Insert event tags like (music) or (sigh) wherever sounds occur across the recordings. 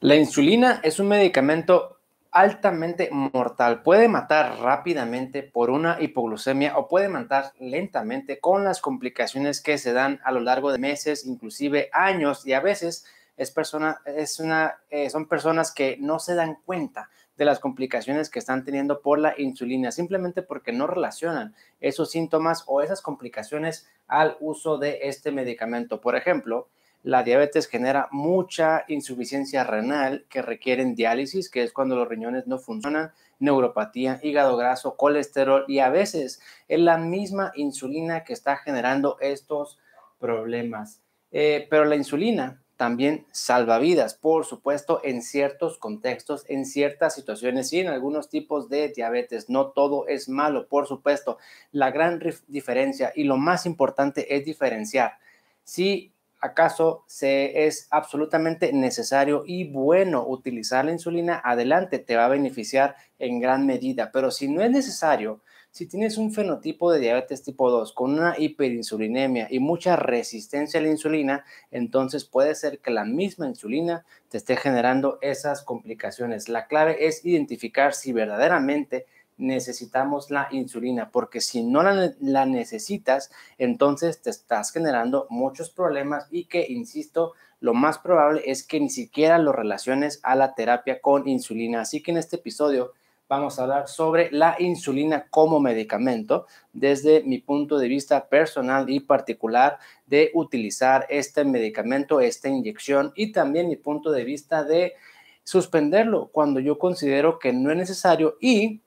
La insulina es un medicamento altamente mortal. Puede matar rápidamente por una hipoglucemia o puede matar lentamente con las complicaciones que se dan a lo largo de meses, inclusive años y a veces es persona, es eh, son personas que no se dan cuenta de las complicaciones que están teniendo por la insulina, simplemente porque no relacionan esos síntomas o esas complicaciones al uso de este medicamento. Por ejemplo, la diabetes genera mucha insuficiencia renal que requieren diálisis, que es cuando los riñones no funcionan, neuropatía, hígado graso, colesterol y a veces es la misma insulina que está generando estos problemas. Eh, pero la insulina también salva vidas, por supuesto, en ciertos contextos, en ciertas situaciones y en algunos tipos de diabetes. No todo es malo, por supuesto. La gran diferencia y lo más importante es diferenciar si acaso se es absolutamente necesario y bueno utilizar la insulina, adelante, te va a beneficiar en gran medida. Pero si no es necesario, si tienes un fenotipo de diabetes tipo 2 con una hiperinsulinemia y mucha resistencia a la insulina, entonces puede ser que la misma insulina te esté generando esas complicaciones. La clave es identificar si verdaderamente necesitamos la insulina, porque si no la, necesitas, entonces te estás generando muchos problemas y que, insisto, lo más probable es que ni siquiera lo relaciones a la terapia con insulina. Así que en este episodio vamos a hablar sobre la insulina como medicamento desde mi punto de vista personal y particular de utilizar este medicamento, esta inyección y también mi punto de vista de suspenderlo cuando yo considero que no es necesario y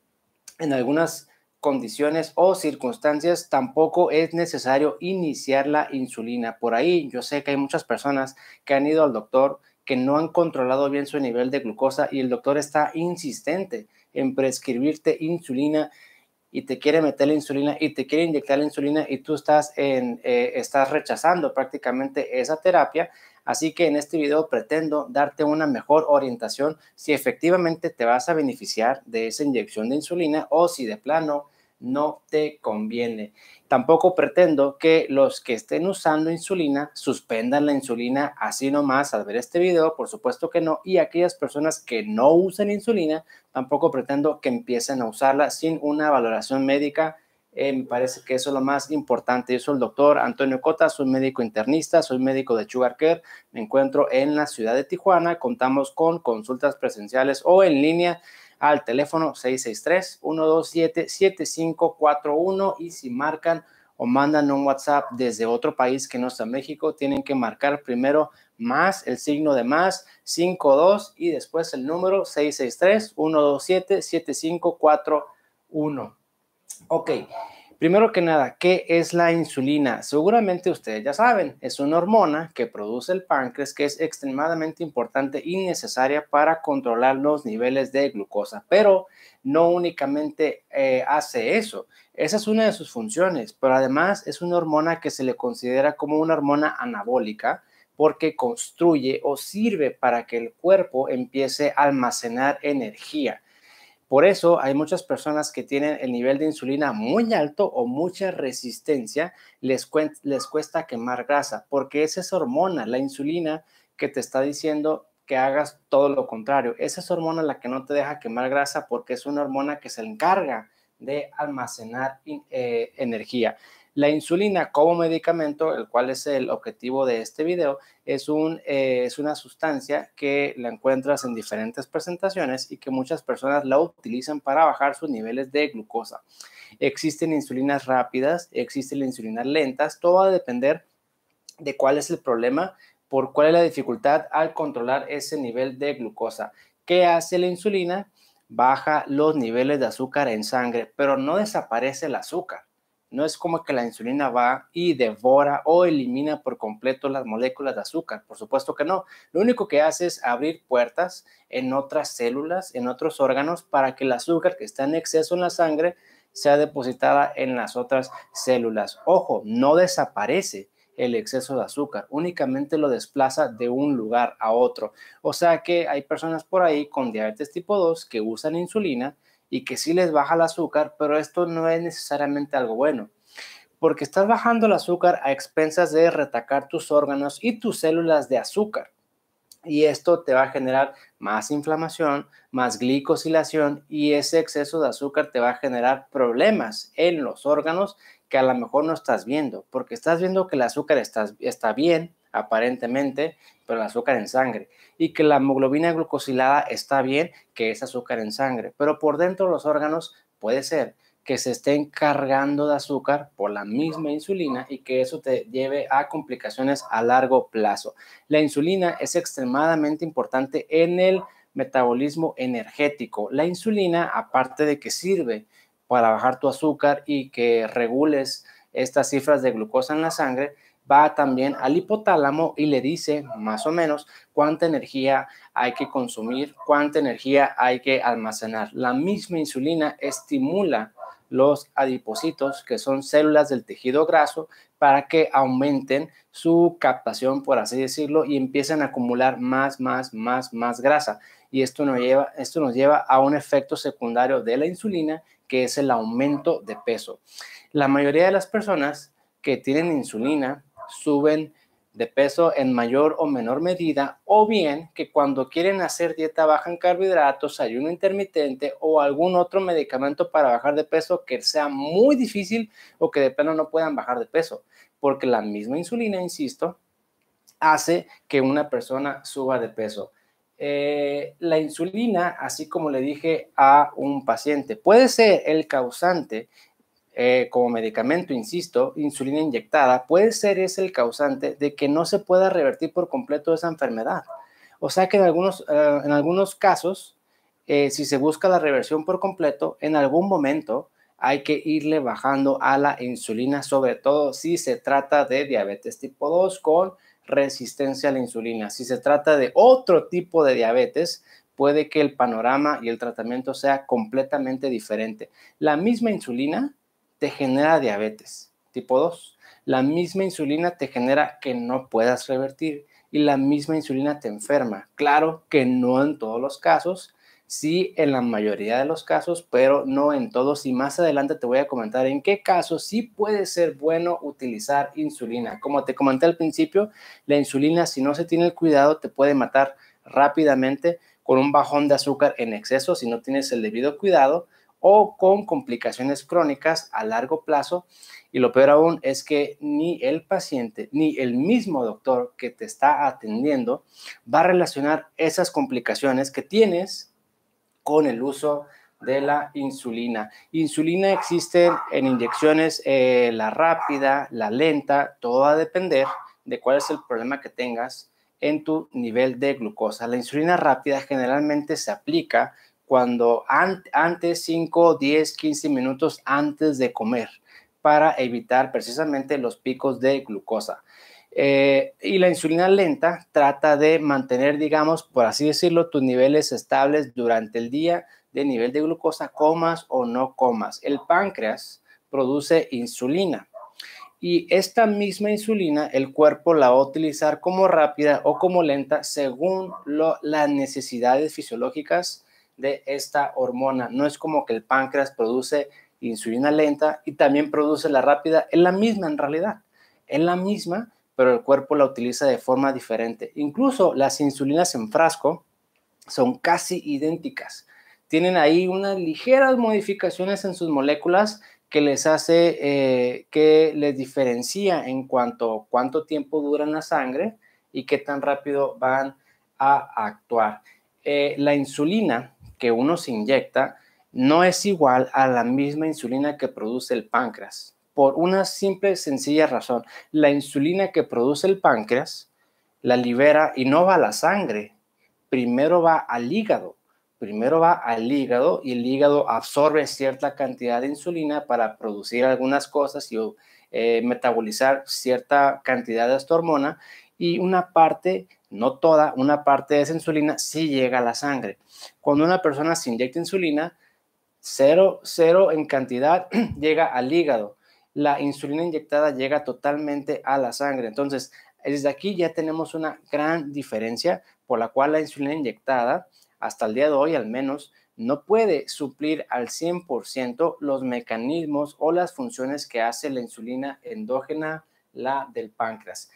en algunas condiciones o circunstancias tampoco es necesario iniciar la insulina. Por ahí yo sé que hay muchas personas que han ido al doctor que no han controlado bien su nivel de glucosa y el doctor está insistente en prescribirte insulina y te quiere meter la insulina y te quiere inyectar la insulina y tú estás, en, eh, estás rechazando prácticamente esa terapia Así que en este video pretendo darte una mejor orientación si efectivamente te vas a beneficiar de esa inyección de insulina o si de plano no te conviene. Tampoco pretendo que los que estén usando insulina suspendan la insulina así nomás al ver este video, por supuesto que no. Y aquellas personas que no usan insulina, tampoco pretendo que empiecen a usarla sin una valoración médica eh, me parece que eso es lo más importante. Yo soy el doctor Antonio Cota, soy médico internista, soy médico de Sugar Care. Me encuentro en la ciudad de Tijuana. Contamos con consultas presenciales o en línea al teléfono 663-127-7541 y si marcan o mandan un WhatsApp desde otro país que no está México, tienen que marcar primero más el signo de más 52 y después el número 663-127-7541. Ok, primero que nada, ¿qué es la insulina? Seguramente ustedes ya saben, es una hormona que produce el páncreas que es extremadamente importante y necesaria para controlar los niveles de glucosa, pero no únicamente eh, hace eso, esa es una de sus funciones, pero además es una hormona que se le considera como una hormona anabólica, porque construye o sirve para que el cuerpo empiece a almacenar energía. Por eso hay muchas personas que tienen el nivel de insulina muy alto o mucha resistencia, les, cuesta quemar grasa, porque es esa hormona, la insulina, que te está diciendo que hagas todo lo contrario. Esa es hormona la que no te deja quemar grasa porque es una hormona que se encarga de almacenar eh, energía. La insulina como medicamento, el cual es el objetivo de este video, es, eh, es una sustancia que la encuentras en diferentes presentaciones y que muchas personas la utilizan para bajar sus niveles de glucosa. Existen insulinas rápidas, existen insulinas lentas, todo va a depender de cuál es el problema, por cuál es la dificultad al controlar ese nivel de glucosa. ¿Qué hace la insulina? Baja los niveles de azúcar en sangre, pero no desaparece el azúcar no es como que la insulina va y devora o elimina por completo las moléculas de azúcar, por supuesto que no. Lo único que hace es abrir puertas en otras células, en otros órganos, para que el azúcar que está en exceso en la sangre sea depositada en las otras células. Ojo, no desaparece el exceso de azúcar, únicamente lo desplaza de un lugar a otro. O sea que hay personas por ahí con diabetes tipo 2 que usan insulina, y que sí les baja el azúcar, pero esto no es necesariamente algo bueno, porque estás bajando el azúcar a expensas de retacar tus órganos y tus células de azúcar. Y esto te va a generar más inflamación, más glicosilación y ese exceso de azúcar te va a generar problemas en los órganos que a lo mejor no estás viendo, porque estás viendo que el azúcar está, está bien, aparentemente, pero el azúcar en sangre. Y que la hemoglobina glucosilada está bien, que es azúcar en sangre, pero por dentro de los órganos puede ser que se estén cargando de azúcar por la misma insulina y que eso te lleve a complicaciones a largo plazo. La insulina es extremadamente importante en el metabolismo energético. La insulina, aparte de que sirve para bajar tu azúcar y que regules estas cifras de glucosa en la sangre, va también al hipotálamo y le dice más o menos cuánta energía hay que consumir, cuánta energía hay que almacenar. La misma insulina estimula los adipocitos, que son células del tejido graso, para que aumenten su captación, por así decirlo, y empiecen a acumular más, más, más, más grasa. Y esto nos lleva, esto nos lleva a un efecto secundario de la insulina, que es el aumento de peso. La mayoría de las personas que tienen insulina suben de peso en mayor o menor medida, o bien que cuando quieren hacer dieta bajan en carbohidratos, ayuno intermitente o algún otro medicamento para bajar de peso que sea muy difícil o que de plano no puedan bajar de peso, porque la misma insulina, insisto, hace que una persona suba de peso. Eh, la insulina, así como le dije a un paciente, puede ser el causante eh, como medicamento, insisto, insulina inyectada, puede ser ese el causante de que no se pueda revertir por completo esa enfermedad. O sea que en algunos, eh, en algunos casos, eh, si se busca la reversión por completo, en algún momento hay que irle bajando a la insulina, sobre todo si se trata de diabetes tipo 2 con resistencia a la insulina. Si se trata de otro tipo de diabetes, puede que el panorama y el tratamiento sea completamente diferente. La misma insulina te genera diabetes tipo 2. La misma insulina te genera que no puedas revertir y la misma insulina te enferma. Claro que no en todos los casos, sí en la mayoría de los casos, pero no en todos. Y más adelante te voy a comentar en qué casos sí puede ser bueno utilizar insulina. Como te comenté al principio, la insulina si no se tiene el cuidado te puede matar rápidamente con un bajón de azúcar en exceso si no tienes el debido cuidado o con complicaciones crónicas a largo plazo. Y lo peor aún es que ni el paciente ni el mismo doctor que te está atendiendo va a relacionar esas complicaciones que tienes con el uso de la insulina. Insulina existe en inyecciones, eh, la rápida, la lenta, todo va a depender de cuál es el problema que tengas en tu nivel de glucosa. La insulina rápida generalmente se aplica cuando antes 5, 10, 15 minutos antes de comer para evitar precisamente los picos de glucosa. Eh, y la insulina lenta trata de mantener, digamos, por así decirlo, tus niveles estables durante el día de nivel de glucosa, comas o no comas. El páncreas produce insulina y esta misma insulina el cuerpo la va a utilizar como rápida o como lenta según lo, las necesidades fisiológicas de esta hormona. No es como que el páncreas produce insulina lenta y también produce la rápida, es la misma en realidad, es la misma, pero el cuerpo la utiliza de forma diferente. Incluso las insulinas en frasco son casi idénticas. Tienen ahí unas ligeras modificaciones en sus moléculas que les hace, eh, que les diferencia en cuanto a cuánto tiempo dura en la sangre y qué tan rápido van a actuar. Eh, la insulina que uno se inyecta no es igual a la misma insulina que produce el páncreas, por una simple, sencilla razón. La insulina que produce el páncreas la libera y no va a la sangre, primero va al hígado. Primero va al hígado y el hígado absorbe cierta cantidad de insulina para producir algunas cosas y eh, metabolizar cierta cantidad de esta hormona y una parte no toda, una parte de esa insulina sí llega a la sangre. Cuando una persona se inyecta insulina, cero, cero en cantidad (clears throat) llega al hígado. La insulina inyectada llega totalmente a la sangre. Entonces, desde aquí ya tenemos una gran diferencia por la cual la insulina inyectada, hasta el día de hoy al menos, no puede suplir al 100% los mecanismos o las funciones que hace la insulina endógena, la del páncreas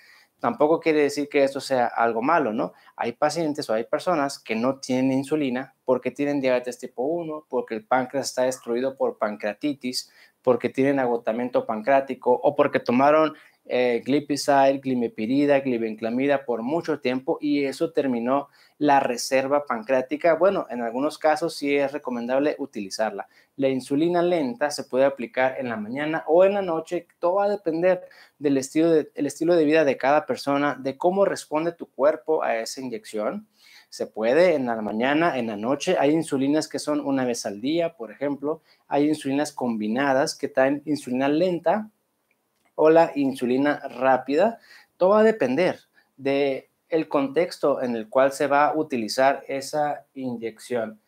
tampoco quiere decir que esto sea algo malo, ¿no? Hay pacientes o hay personas que no tienen insulina porque tienen diabetes tipo 1, porque el páncreas está destruido por pancreatitis, porque tienen agotamiento pancrático o porque tomaron eh, glipizide, glimepirida, glibenclamida por mucho tiempo y eso terminó la reserva pancreática. Bueno, en algunos casos sí es recomendable utilizarla. La insulina lenta se puede aplicar en la mañana o en la noche. Todo va a depender del estilo de, estilo de vida de cada persona, de cómo responde tu cuerpo a esa inyección. Se puede en la mañana, en la noche. Hay insulinas que son una vez al día, por ejemplo. Hay insulinas combinadas que traen insulina lenta o la insulina rápida. Todo va a depender del el contexto en el cual se va a utilizar esa inyección.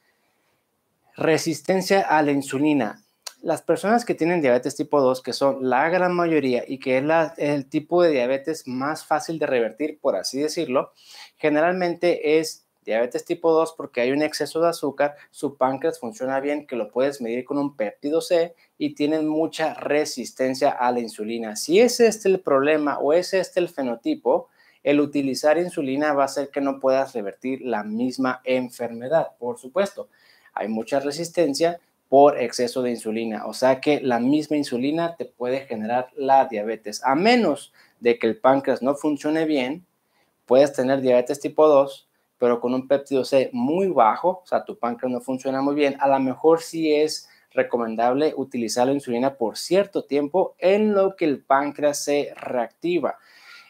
Resistencia a la insulina. Las personas que tienen diabetes tipo 2, que son la gran mayoría y que es el tipo de diabetes más fácil de revertir, por así decirlo, generalmente es Diabetes tipo 2 porque hay un exceso de azúcar, su páncreas funciona bien, que lo puedes medir con un péptido C y tienen mucha resistencia a la insulina. Si es este el problema o es este el fenotipo, el utilizar insulina va a hacer que no puedas revertir la misma enfermedad, por supuesto. Hay mucha resistencia por exceso de insulina, o sea que la misma insulina te puede generar la diabetes, a menos de que el páncreas no funcione bien, puedes tener diabetes tipo 2 pero con un péptido C muy bajo, o sea, tu páncreas no funciona muy bien, a lo mejor sí es recomendable utilizar la insulina por cierto tiempo en lo que el páncreas se reactiva.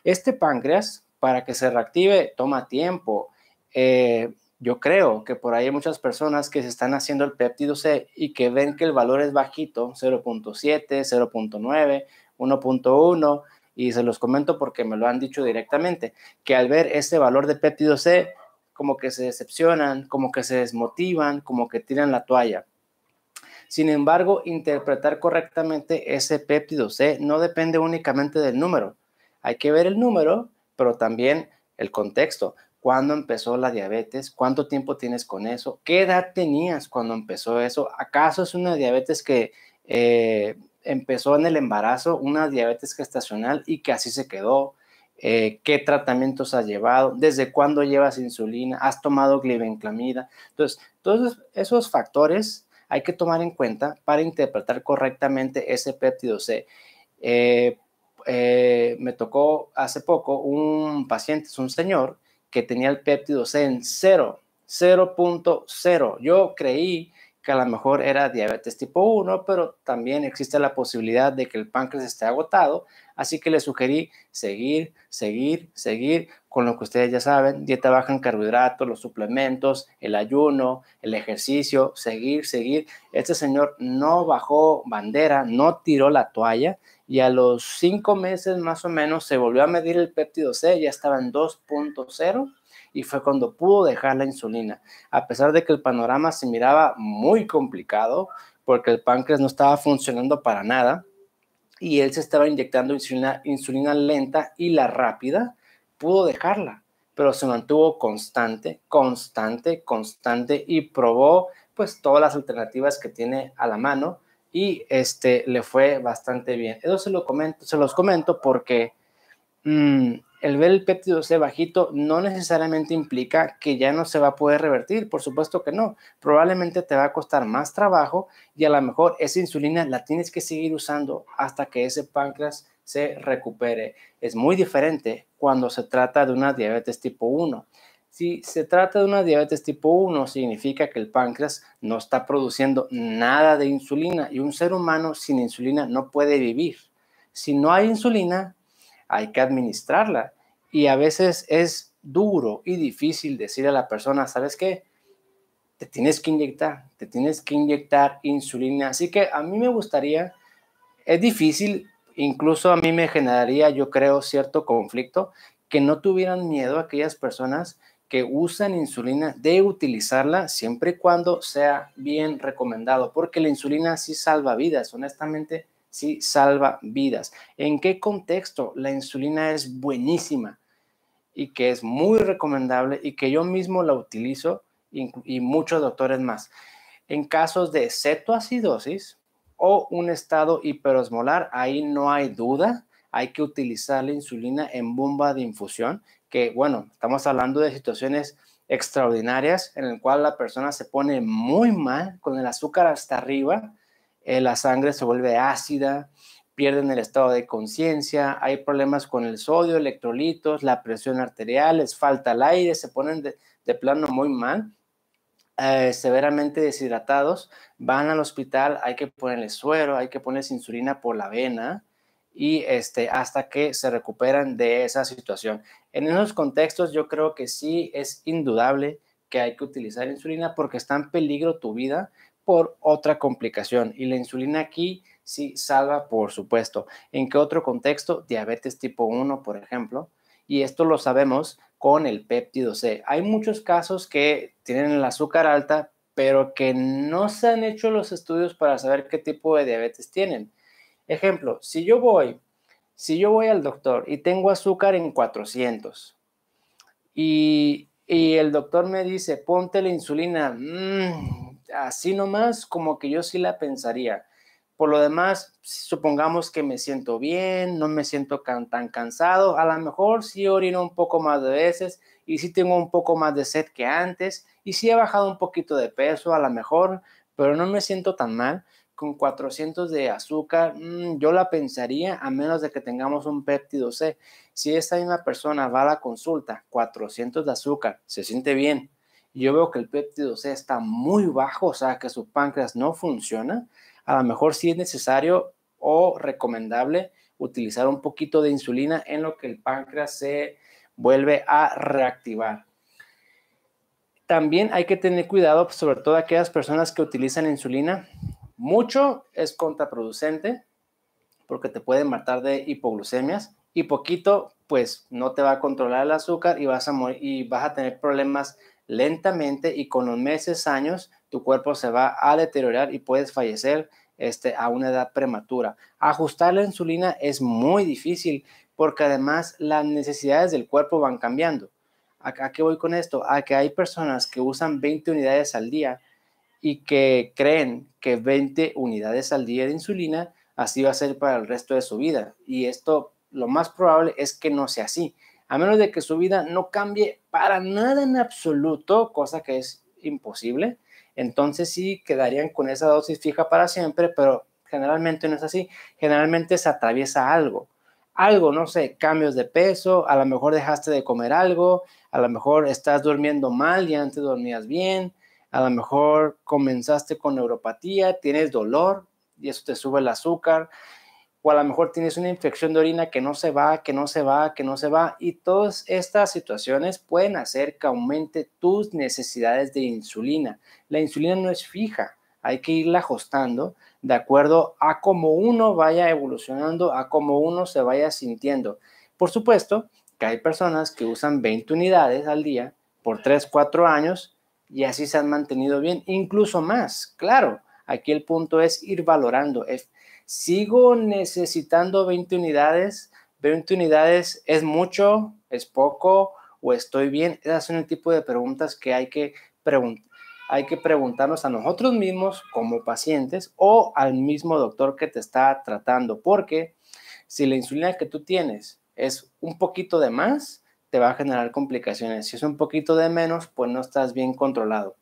Este páncreas, para que se reactive, toma tiempo. Eh, yo creo que por ahí hay muchas personas que se están haciendo el péptido C y que ven que el valor es bajito, 0.7, 0.9, 1.1, y se los comento porque me lo han dicho directamente, que al ver ese valor de péptido C, como que se decepcionan, como que se desmotivan, como que tiran la toalla. Sin embargo, interpretar correctamente ese péptido C no depende únicamente del número. Hay que ver el número, pero también el contexto. ¿Cuándo empezó la diabetes? ¿Cuánto tiempo tienes con eso? ¿Qué edad tenías cuando empezó eso? ¿Acaso es una diabetes que eh, empezó en el embarazo, una diabetes gestacional y que así se quedó? Eh, qué tratamientos has llevado, desde cuándo llevas insulina, has tomado glibenclamida. Entonces, todos esos factores hay que tomar en cuenta para interpretar correctamente ese péptido C. Eh, eh, me tocó hace poco un paciente, es un señor, que tenía el péptido C en 0, 0.0. Yo creí que a lo mejor era diabetes tipo 1, pero también existe la posibilidad de que el páncreas esté agotado, Así que le sugerí seguir, seguir, seguir con lo que ustedes ya saben, dieta baja en carbohidratos, los suplementos, el ayuno, el ejercicio, seguir, seguir. Este señor no bajó bandera, no tiró la toalla y a los cinco meses más o menos se volvió a medir el péptido C, ya estaba en 2.0 y fue cuando pudo dejar la insulina. A pesar de que el panorama se miraba muy complicado porque el páncreas no estaba funcionando para nada, y él se estaba inyectando insulina, insulina lenta y la rápida, pudo dejarla, pero se mantuvo constante, constante, constante y probó pues todas las alternativas que tiene a la mano y este le fue bastante bien. Eso se lo comento, se los comento porque mm, el ver el péptido C bajito no necesariamente implica que ya no se va a poder revertir, por supuesto que no. Probablemente te va a costar más trabajo y a lo mejor esa insulina la tienes que seguir usando hasta que ese páncreas se recupere. Es muy diferente cuando se trata de una diabetes tipo 1. Si se trata de una diabetes tipo 1, significa que el páncreas no está produciendo nada de insulina y un ser humano sin insulina no puede vivir. Si no hay insulina, hay que administrarla. Y a veces es duro y difícil decir a la persona, ¿sabes qué? Te tienes que inyectar, te tienes que inyectar insulina. Así que a mí me gustaría, es difícil, incluso a mí me generaría, yo creo, cierto conflicto, que no tuvieran miedo aquellas personas que usan insulina de utilizarla siempre y cuando sea bien recomendado, porque la insulina sí salva vidas, honestamente ¿sí? Salva vidas. ¿En qué contexto la insulina es buenísima y que es muy recomendable y que yo mismo la utilizo y, muchos doctores más? En casos de cetoacidosis o un estado hiperosmolar, ahí no hay duda, hay que utilizar la insulina en bomba de infusión, que bueno, estamos hablando de situaciones extraordinarias en el cual la persona se pone muy mal con el azúcar hasta arriba, eh, la sangre se vuelve ácida, pierden el estado de conciencia, hay problemas con el sodio, electrolitos, la presión arterial, les falta el aire, se ponen de, plano muy mal. Eh, severamente deshidratados, van al hospital, hay que ponerle suero, hay que ponerles insulina por la vena y este, hasta que se recuperan de esa situación. En esos contextos yo creo que sí es indudable que hay que utilizar insulina porque está en peligro tu vida, por otra complicación. Y la insulina aquí sí salva, por supuesto. ¿En qué otro contexto? Diabetes tipo 1, por ejemplo. Y esto lo sabemos con el péptido C. Hay muchos casos que tienen el azúcar alta, pero que no se han hecho los estudios para saber qué tipo de diabetes tienen. Ejemplo, si yo voy, si yo voy al doctor y tengo azúcar en 400 y, y el doctor me dice, ponte la insulina, mm, así nomás, como que yo sí la pensaría. Por lo demás, supongamos que me siento bien, no me siento tan cansado, a lo mejor sí orino un poco más de veces y sí tengo un poco más de sed que antes y sí he bajado un poquito de peso a lo mejor, pero no me siento tan mal. Con 400 de azúcar, mm, yo la pensaría a menos de que tengamos un péptido C. Si esta misma persona va a la consulta, 400 de azúcar, se siente bien, yo veo que el péptido C está muy bajo, o sea que su páncreas no funciona, a lo mejor sí es necesario o recomendable utilizar un poquito de insulina en lo que el páncreas se vuelve a reactivar. También hay que tener cuidado, sobre todo aquellas personas que utilizan insulina. Mucho es contraproducente porque te pueden matar de hipoglucemias y poquito pues no te va a controlar el azúcar y vas a, y vas a tener problemas lentamente y con los meses, años, tu cuerpo se va a deteriorar y puedes fallecer este, a una edad prematura. Ajustar la insulina es muy difícil porque además las necesidades del cuerpo van cambiando. ¿A, a qué voy con esto? A que hay personas que usan 20 unidades al día y que creen que 20 unidades al día de insulina así va a ser para el resto de su vida. Y esto lo más probable es que no sea así a menos de que su vida no cambie para nada en absoluto, cosa que es imposible, entonces sí quedarían con esa dosis fija para siempre, pero generalmente no es así, generalmente se atraviesa algo. Algo, no sé, cambios de peso, a lo mejor dejaste de comer algo, a lo mejor estás durmiendo mal y antes dormías bien, a lo mejor comenzaste con neuropatía, tienes dolor y eso te sube el azúcar, o a lo mejor tienes una infección de orina que no se va, que no se va, que no se va, y todas estas situaciones pueden hacer que aumente tus necesidades de insulina. La insulina no es fija, hay que irla ajustando de acuerdo a cómo uno vaya evolucionando, a cómo uno se vaya sintiendo. Por supuesto que hay personas que usan 20 unidades al día por 3, 4 años y así se han mantenido bien, incluso más, claro. Aquí el punto es ir valorando, Sigo necesitando 20 unidades. 20 unidades es mucho, es poco o estoy bien. Esas son el tipo de preguntas que hay que preguntar hay que preguntarnos a nosotros mismos como pacientes o al mismo doctor que te está tratando, porque si la insulina que tú tienes es un poquito de más, te va a generar complicaciones. Si es un poquito de menos, pues no estás bien controlado.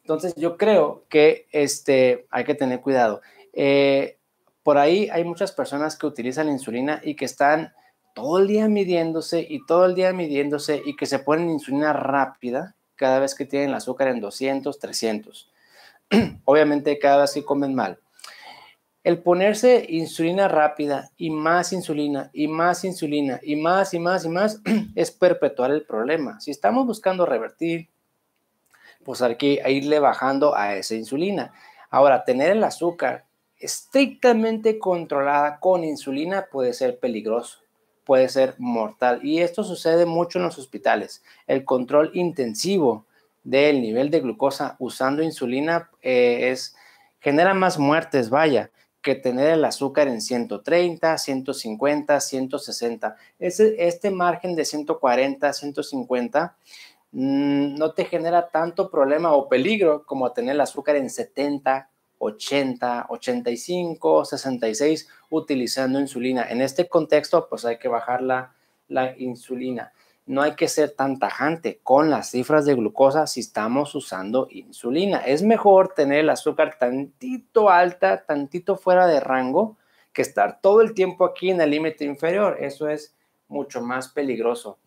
Entonces yo creo que este, hay que tener cuidado. Eh, por ahí hay muchas personas que utilizan insulina y que están todo el día midiéndose y todo el día midiéndose y que se ponen insulina rápida cada vez que tienen el azúcar en 200, 300. (clears throat) Obviamente cada vez que comen mal. El ponerse insulina rápida y más insulina y más insulina y más y más y más (clears throat) es perpetuar el problema. Si estamos buscando revertir, pues aquí que irle bajando a esa insulina. Ahora, tener el azúcar estrictamente controlada con insulina puede ser peligroso, puede ser mortal. Y esto sucede mucho en los hospitales. El control intensivo del nivel de glucosa usando insulina eh, es, genera más muertes, vaya, que tener el azúcar en 130, 150, 160. Este, este margen de 140, 150 mm, no te genera tanto problema o peligro como tener el azúcar en 70, 80, 85, 66 utilizando insulina. En este contexto, pues hay que bajar la, la insulina. No hay que ser tan tajante con las cifras de glucosa si estamos usando insulina. Es mejor tener el azúcar tantito alta, tantito fuera de rango, que estar todo el tiempo aquí en el límite inferior. Eso es mucho más peligroso.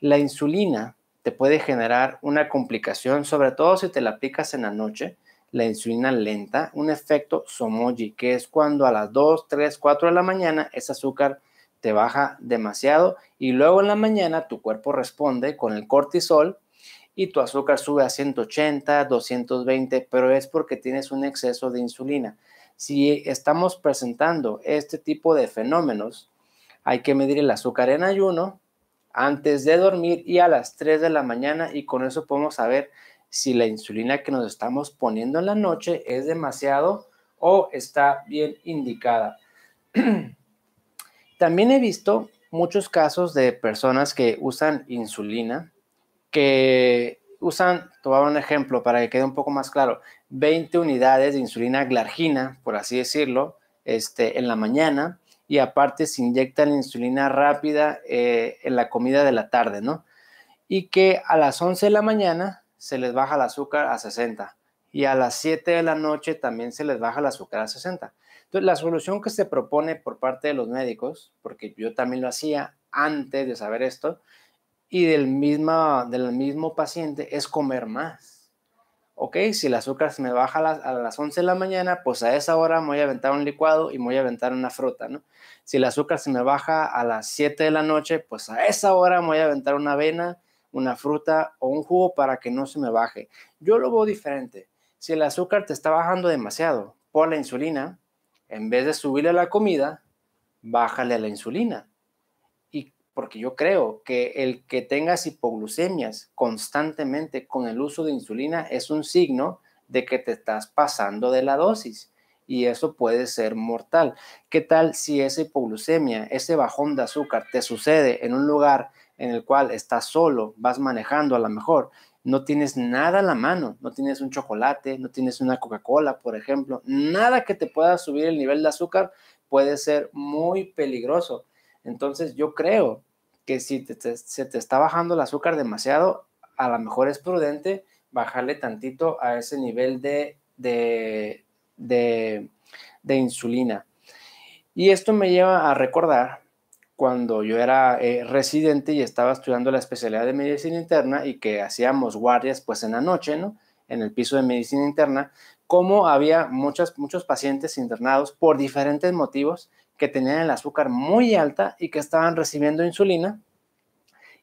La insulina te puede generar una complicación, sobre todo si te la aplicas en la noche, la insulina lenta, un efecto somoji, que es cuando a las 2, 3, 4 de la mañana ese azúcar te baja demasiado y luego en la mañana tu cuerpo responde con el cortisol y tu azúcar sube a 180, 220, pero es porque tienes un exceso de insulina. Si estamos presentando este tipo de fenómenos, hay que medir el azúcar en ayuno antes de dormir y a las 3 de la mañana y con eso podemos saber si la insulina que nos estamos poniendo en la noche es demasiado o está bien indicada. (clears throat) También he visto muchos casos de personas que usan insulina, que usan, tomaba un ejemplo para que quede un poco más claro, 20 unidades de insulina glargina, por así decirlo, este, en la mañana y aparte se inyectan insulina rápida eh, en la comida de la tarde, ¿no? Y que a las 11 de la mañana se les baja el azúcar a 60 y a las 7 de la noche también se les baja el azúcar a 60. Entonces, la solución que se propone por parte de los médicos, porque yo también lo hacía antes de saber esto, y del, del mismo paciente es comer más. Ok, si el azúcar se me baja a las, a las 11 de la mañana, pues a esa hora me voy a aventar un licuado y me voy a aventar una fruta, ¿no? Si el azúcar se me baja a las 7 de la noche, pues a esa hora me voy a aventar una avena, una fruta o un jugo para que no se me baje. Yo lo veo diferente. Si el azúcar te está bajando demasiado por la insulina, en vez de subirle a la comida, bájale a la insulina. Y porque yo creo que el que tengas hipoglucemias constantemente con el uso de insulina es un signo de que te estás pasando de la dosis y eso puede ser mortal. ¿Qué tal si esa hipoglucemia, ese bajón de azúcar te sucede en un lugar en el cual estás solo, vas manejando a lo mejor, no tienes nada a la mano, no tienes un chocolate, no tienes una Coca-Cola, por ejemplo, nada que te pueda subir el nivel de azúcar puede ser muy peligroso. Entonces yo creo que si se te está bajando el azúcar demasiado, a lo mejor es prudente bajarle tantito a ese nivel de, de, de insulina. Y esto me lleva a recordar cuando yo era eh, residente y estaba estudiando la especialidad de medicina interna y que hacíamos guardias pues en la noche, ¿no? En el piso de medicina interna, como había muchas, muchos pacientes internados por diferentes motivos que tenían el azúcar muy alta y que estaban recibiendo insulina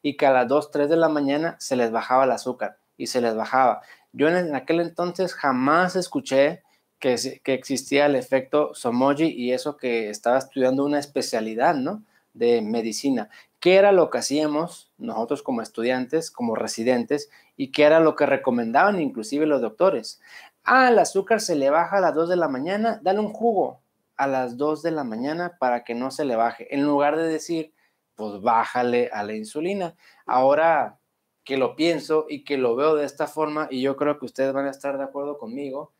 y que a las 2, 3 de la mañana se les bajaba el azúcar y se les bajaba. Yo en aquel entonces jamás escuché que, que existía el efecto Somoji y eso que estaba estudiando una especialidad, ¿no? de medicina. ¿Qué era lo que hacíamos nosotros como estudiantes, como residentes, y qué era lo que recomendaban inclusive los doctores? Ah, el azúcar se le baja a las 2 de la mañana, dale un jugo a las 2 de la mañana para que no se le baje, en lugar de decir, pues bájale a la insulina. Ahora que lo pienso y que lo veo de esta forma, y yo creo que ustedes van a estar de acuerdo conmigo,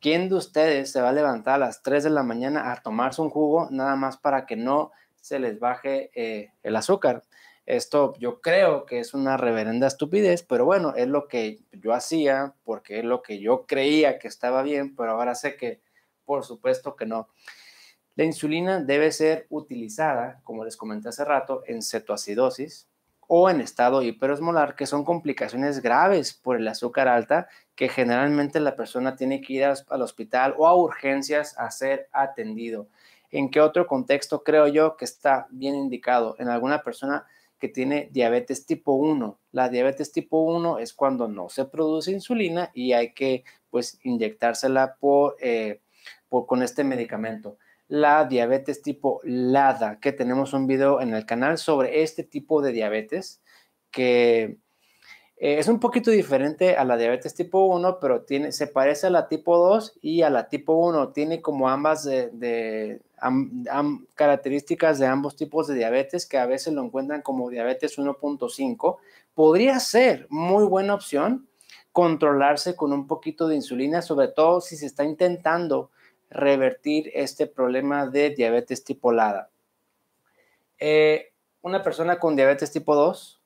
¿quién de ustedes se va a levantar a las 3 de la mañana a tomarse un jugo nada más para que no se les baje eh, el azúcar. Esto yo creo que es una reverenda estupidez, pero bueno, es lo que yo hacía porque es lo que yo creía que estaba bien, pero ahora sé que por supuesto que no. La insulina debe ser utilizada, como les comenté hace rato, en cetoacidosis o en estado hiperosmolar, que son complicaciones graves por el azúcar alta que generalmente la persona tiene que ir al hospital o a urgencias a ser atendido. ¿En qué otro contexto creo yo que está bien indicado? En alguna persona que tiene diabetes tipo 1. La diabetes tipo 1 es cuando no se produce insulina y hay que pues inyectársela eh, por, con este medicamento. La diabetes tipo LADA, que tenemos un video en el canal sobre este tipo de diabetes, que eh, es un poquito diferente a la diabetes tipo 1, pero tiene, se parece a la tipo 2 y a la tipo 1. Tiene como ambas de características de ambos tipos de diabetes, que a veces lo encuentran como diabetes 1.5, podría ser muy buena opción controlarse con un poquito de insulina, sobre todo si se está intentando revertir este problema de diabetes tipolada. LADA. Eh, una persona con diabetes tipo 2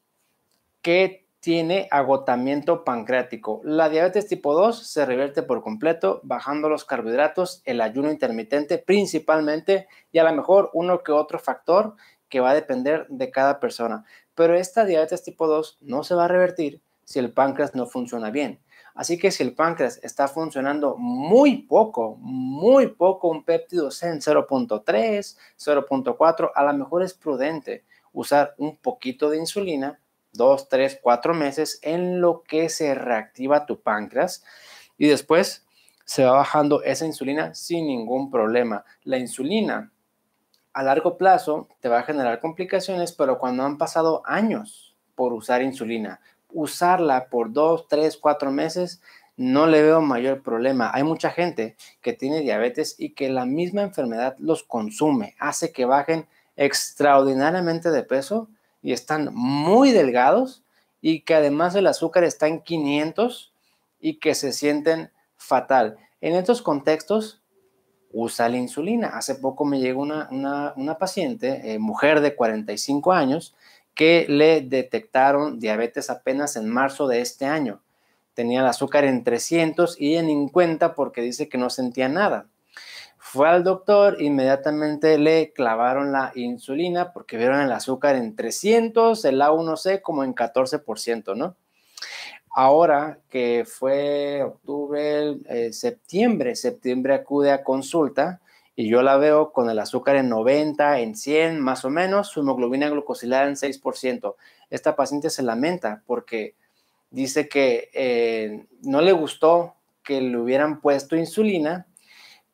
¿qué tiene agotamiento pancreático. La diabetes tipo 2 se revierte por completo bajando los carbohidratos, el ayuno intermitente principalmente y a lo mejor uno que otro factor que va a depender de cada persona. Pero esta diabetes tipo 2 no se va a revertir si el páncreas no funciona bien. Así que si el páncreas está funcionando muy poco, muy poco, un péptido en 0.3, 0.4, a lo mejor es prudente usar un poquito de insulina dos, tres, cuatro meses en lo que se reactiva tu páncreas y después se va bajando esa insulina sin ningún problema. La insulina a largo plazo te va a generar complicaciones, pero cuando han pasado años por usar insulina, usarla por dos, tres, cuatro meses, no le veo mayor problema. Hay mucha gente que tiene diabetes y que la misma enfermedad los consume, hace que bajen extraordinariamente de peso y están muy delgados y que además el azúcar está en 500 y que se sienten fatal. En estos contextos, usa la insulina. Hace poco me llegó una, paciente, eh, mujer de 45 años, que le detectaron diabetes apenas en marzo de este año. Tenía el azúcar en 300 y en 50 porque dice que no sentía nada. Fue al doctor, inmediatamente le clavaron la insulina porque vieron el azúcar en 300, el A1C como en 14%, ¿no? Ahora que fue octubre, eh, septiembre, septiembre acude a consulta y yo la veo con el azúcar en 90, en 100 más o menos, su hemoglobina glucosilada en 6%. Esta paciente se lamenta porque dice que eh, no le gustó que le hubieran puesto insulina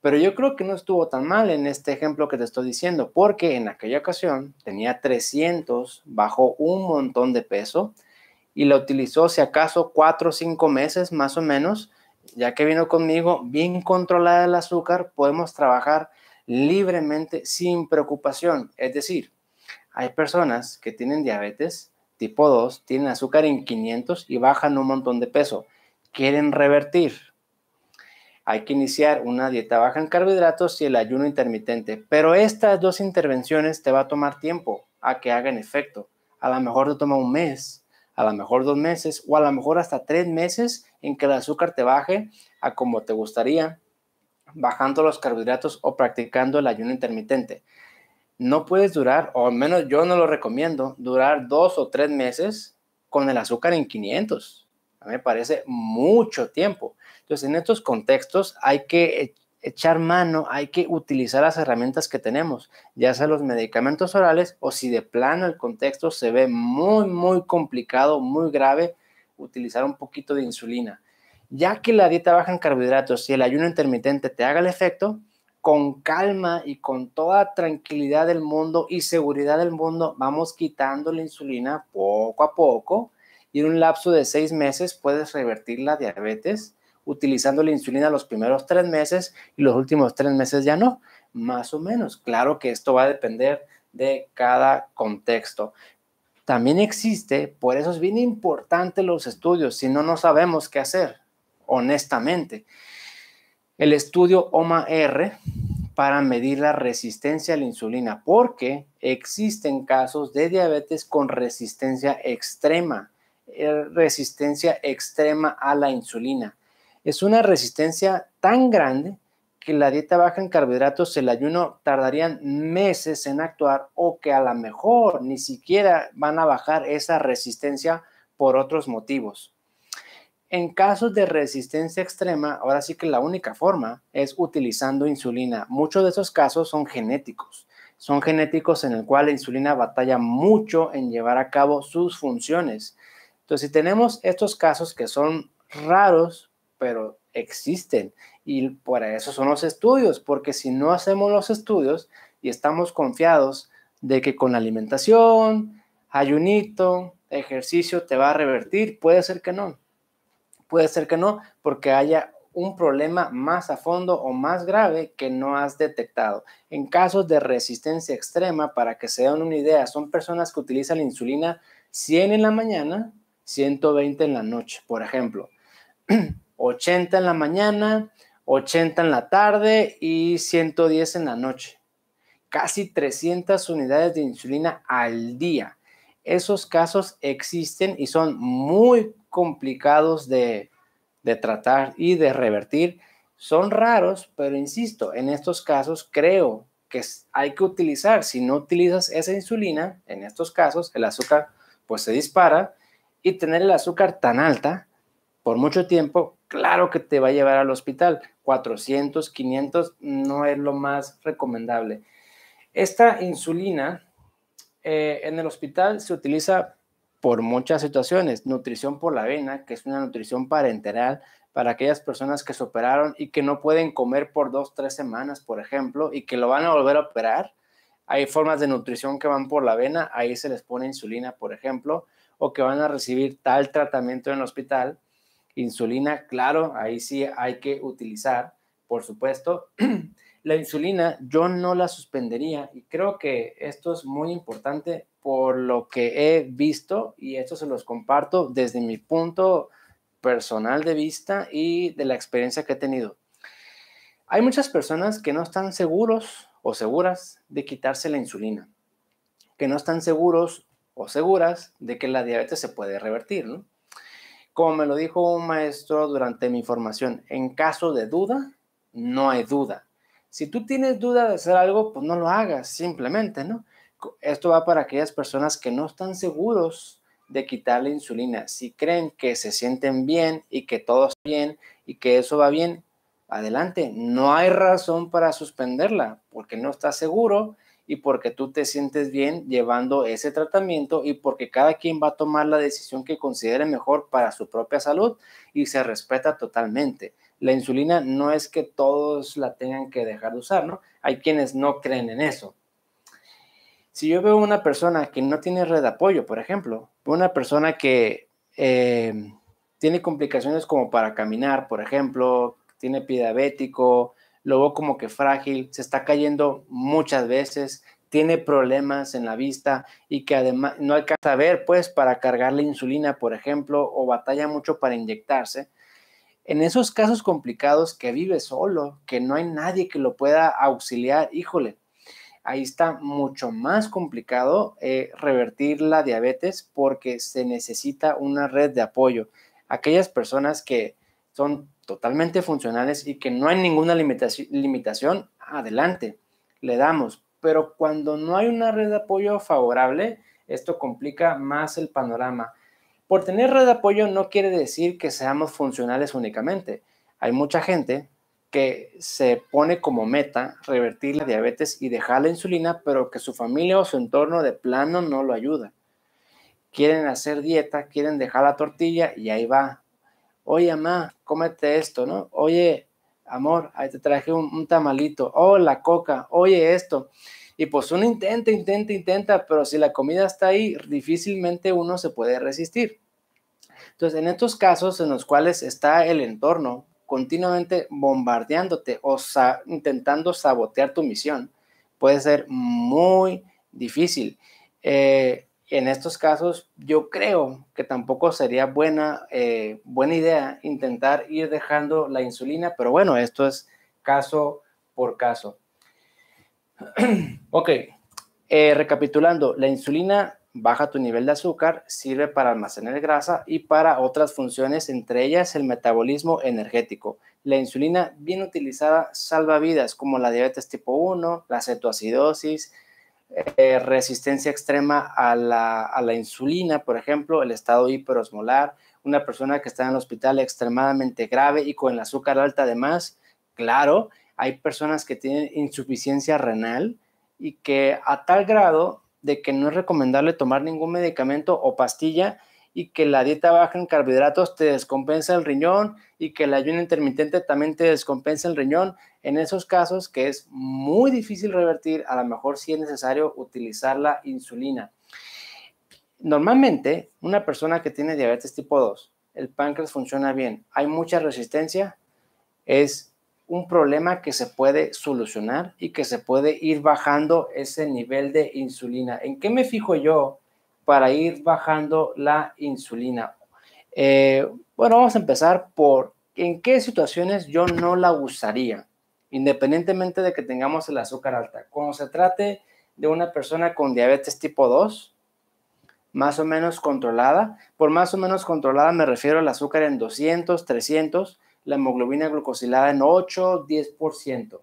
pero yo creo que no estuvo tan mal en este ejemplo que te estoy diciendo, porque en aquella ocasión tenía 300, bajó un montón de peso y la utilizó si acaso 4 o 5 meses más o menos, ya que vino conmigo bien controlada el azúcar, podemos trabajar libremente sin preocupación. Es decir, hay personas que tienen diabetes tipo 2, tienen azúcar en 500 y bajan un montón de peso. Quieren revertir, hay que iniciar una dieta baja en carbohidratos y el ayuno intermitente. Pero estas dos intervenciones te va a tomar tiempo a que hagan efecto. A lo mejor te toma un mes, a lo mejor dos meses o a lo mejor hasta tres meses en que el azúcar te baje a como te gustaría, bajando los carbohidratos o practicando el ayuno intermitente. No puedes durar, o al menos yo no lo recomiendo, durar dos o tres meses con el azúcar en 500. A me parece mucho tiempo. Entonces, en estos contextos hay que e-, echar mano, hay que utilizar las herramientas que tenemos, ya sea los medicamentos orales o si de plano el contexto se ve muy, muy complicado, muy grave, utilizar un poquito de insulina. Ya que la dieta baja en carbohidratos y el ayuno intermitente te haga el efecto, con calma y con toda tranquilidad del mundo y seguridad del mundo, vamos quitando la insulina poco a poco y en un lapso de seis meses puedes revertir la diabetes utilizando la insulina los primeros tres meses y los últimos tres meses ya no, más o menos. Claro que esto va a depender de cada contexto. También existe, por eso es bien importante los estudios, si no, no sabemos qué hacer, honestamente. El estudio OMA-R para medir la resistencia a la insulina, porque existen casos de diabetes con resistencia extrema, eh, resistencia extrema a la insulina es una resistencia tan grande que la dieta baja en carbohidratos, el ayuno tardarían meses en actuar o que a lo mejor ni siquiera van a bajar esa resistencia por otros motivos. En casos de resistencia extrema, ahora sí que la única forma es utilizando insulina. Muchos de esos casos son genéticos. Son genéticos en el cual la insulina batalla mucho en llevar a cabo sus funciones. Entonces, si tenemos estos casos que son raros, pero existen. Y por eso son los estudios, porque si no hacemos los estudios y estamos confiados de que con alimentación, ayunito, ejercicio te va a revertir, puede ser que no. Puede ser que no, porque haya un problema más a fondo o más grave que no has detectado. En casos de resistencia extrema, para que se den una idea, son personas que utilizan la insulina 100 en la mañana, 120 en la noche, por ejemplo. (clears throat) 80 en la mañana, 80 en la tarde y 110 en la noche. Casi 300 unidades de insulina al día. Esos casos existen y son muy complicados de, de tratar y de revertir. Son raros, pero insisto, en estos casos creo que hay que utilizar. Si no utilizas esa insulina, en estos casos, el azúcar pues se dispara y tener el azúcar tan alta por mucho tiempo claro que te va a llevar al hospital. 400, 500 no es lo más recomendable. Esta insulina eh, en el hospital se utiliza por muchas situaciones. Nutrición por la vena, que es una nutrición parenteral para aquellas personas que se operaron y que no pueden comer por dos, tres semanas, por ejemplo, y que lo van a volver a operar. Hay formas de nutrición que van por la vena, ahí se les pone insulina, por ejemplo, o que van a recibir tal tratamiento en el hospital Insulina, claro, ahí sí hay que utilizar, por supuesto. (clears throat) la insulina yo no la suspendería y creo que esto es muy importante por lo que he visto y esto se los comparto desde mi punto personal de vista y de la experiencia que he tenido. Hay muchas personas que no están seguros o seguras de quitarse la insulina, que no están seguros o seguras de que la diabetes se puede revertir, ¿no? Como me lo dijo un maestro durante mi formación, en caso de duda, no hay duda. Si tú tienes duda de hacer algo, pues no lo hagas, simplemente, ¿no? Esto va para aquellas personas que no están seguros de quitar la insulina. Si creen que se sienten bien y que todo está bien y que eso va bien, adelante. No hay razón para suspenderla porque no estás seguro y porque tú te sientes bien llevando ese tratamiento y porque cada quien va a tomar la decisión que considere mejor para su propia salud y se respeta totalmente. La insulina no es que todos la tengan que dejar de usar, ¿no? Hay quienes no creen en eso. Si yo veo una persona que no tiene red de apoyo, por ejemplo, una persona que eh, tiene complicaciones como para caminar, por ejemplo, tiene pie diabético, lo como que frágil, se está cayendo muchas veces, tiene problemas en la vista y que además no alcanza a ver, pues, para cargarle insulina, por ejemplo, o batalla mucho para inyectarse. En esos casos complicados que vive solo, que no hay nadie que lo pueda auxiliar, híjole, ahí está mucho más complicado eh, revertir la diabetes porque se necesita una red de apoyo. Aquellas personas que son totalmente funcionales y que no hay ninguna limitación, adelante, le damos. Pero cuando no hay una red de apoyo favorable, esto complica más el panorama. Por tener red de apoyo no quiere decir que seamos funcionales únicamente. Hay mucha gente que se pone como meta revertir la diabetes y dejar la insulina, pero que su familia o su entorno de plano no lo ayuda. Quieren hacer dieta, quieren dejar la tortilla y ahí va, oye, mamá, cómete esto, ¿no? Oye, amor, ahí te traje un, tamalito, oh, la coca, oye esto. Y pues uno intenta, intenta, intenta, pero si la comida está ahí, difícilmente uno se puede resistir. Entonces, en estos casos en los cuales está el entorno continuamente bombardeándote o intentando sabotear tu misión, puede ser muy difícil. Eh, en estos casos yo creo que tampoco sería eh, buena, idea intentar ir dejando la insulina, pero bueno, esto es caso por caso. (clears throat) ok, eh, recapitulando, la insulina baja tu nivel de azúcar, sirve para almacenar grasa y para otras funciones, entre ellas el metabolismo energético. La insulina bien utilizada salva vidas como la diabetes tipo 1, la cetoacidosis, eh, resistencia extrema a la, a la, insulina, por ejemplo, el estado hiperosmolar, una persona que está en el hospital extremadamente grave y con el azúcar alta además, claro, hay personas que tienen insuficiencia renal y que a tal grado de que no es recomendable tomar ningún medicamento o pastilla y que la dieta baja en carbohidratos te descompensa el riñón y que el ayuno intermitente también te descompensa el riñón. En esos casos que es muy difícil revertir, a lo mejor sí es necesario utilizar la insulina. Normalmente, una persona que tiene diabetes tipo 2, el páncreas funciona bien, hay mucha resistencia, es un problema que se puede solucionar y que se puede ir bajando ese nivel de insulina. ¿En qué me fijo yo para ir bajando la insulina. Eh, bueno, vamos a empezar por en qué situaciones yo no la usaría, independientemente de que tengamos el azúcar alta. Cuando se trate de una persona con diabetes tipo 2, más o menos controlada, por más o menos controlada me refiero al azúcar en 200, 300, la hemoglobina glucosilada en 8, 10%.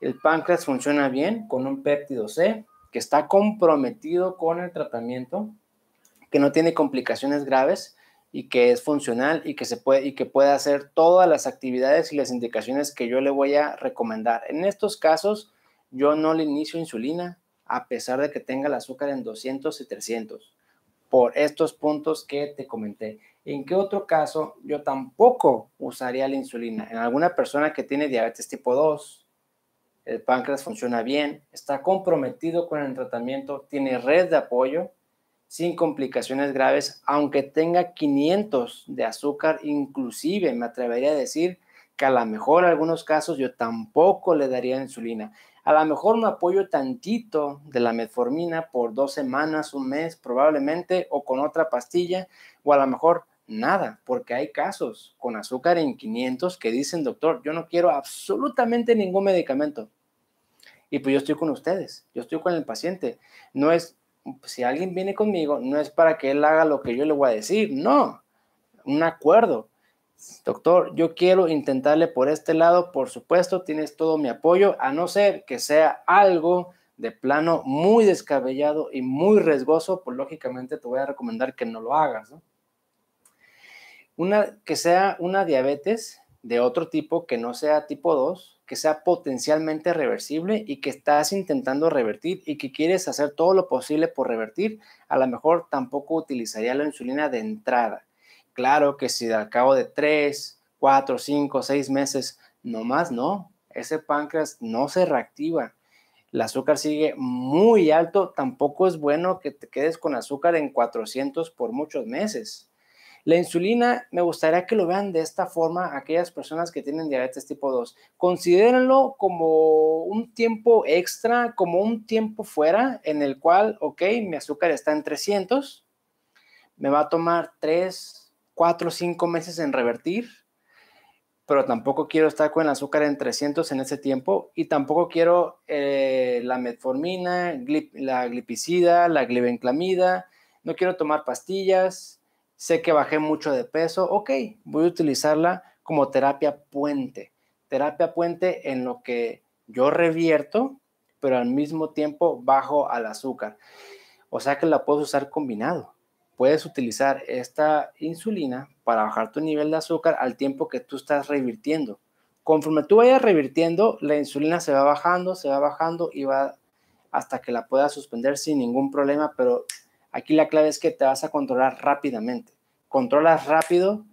El páncreas funciona bien con un péptido C, que está comprometido con el tratamiento, que no tiene complicaciones graves y que es funcional y que, se puede, y que puede hacer todas las actividades y las indicaciones que yo le voy a recomendar. En estos casos, yo no le inicio insulina a pesar de que tenga el azúcar en 200 y 300 por estos puntos que te comenté. ¿En qué otro caso yo tampoco usaría la insulina? En alguna persona que tiene diabetes tipo 2, el páncreas funciona bien, está comprometido con el tratamiento, tiene red de apoyo, sin complicaciones graves, aunque tenga 500 de azúcar, inclusive me atrevería a decir que a lo mejor en algunos casos yo tampoco le daría insulina. A lo mejor me apoyo tantito de la metformina por dos semanas, un mes probablemente, o con otra pastilla, o a lo mejor nada, porque hay casos con azúcar en 500 que dicen, doctor, yo no quiero absolutamente ningún medicamento. Y pues yo estoy con ustedes, yo estoy con el paciente. No es, si alguien viene conmigo, no es para que él haga lo que yo le voy a decir, no, un acuerdo. Doctor, yo quiero intentarle por este lado, por supuesto, tienes todo mi apoyo, a no ser que sea algo de plano muy descabellado y muy riesgoso, pues lógicamente te voy a recomendar que no lo hagas, ¿no? una, que sea una diabetes de otro tipo que no sea tipo 2, que sea potencialmente reversible y que estás intentando revertir y que quieres hacer todo lo posible por revertir, a lo mejor tampoco utilizaría la insulina de entrada. Claro que si al cabo de 3, 4, 5, 6 meses, no más, no, ese páncreas no se reactiva. El azúcar sigue muy alto, tampoco es bueno que te quedes con azúcar en 400 por muchos meses. La insulina, me gustaría que lo vean de esta forma aquellas personas que tienen diabetes tipo 2. Considérenlo como un tiempo extra, como un tiempo fuera en el cual, ok, mi azúcar está en 300, me va a tomar 3, 4, 5 meses en revertir, pero tampoco quiero estar con el azúcar en 300 en ese tiempo y tampoco quiero eh, la metformina, la glipicida, la glibenclamida, no quiero tomar pastillas sé que bajé mucho de peso, ok, voy a utilizarla como terapia puente. Terapia puente en lo que yo revierto, pero al mismo tiempo bajo al azúcar. O sea que la puedo usar combinado. Puedes utilizar esta insulina para bajar tu nivel de azúcar al tiempo que tú estás revirtiendo. Conforme tú vayas revirtiendo, la insulina se va bajando, se va bajando y va hasta que la puedas suspender sin ningún problema, pero Aquí la clave es que te vas a controlar rápidamente. Controlas rápido,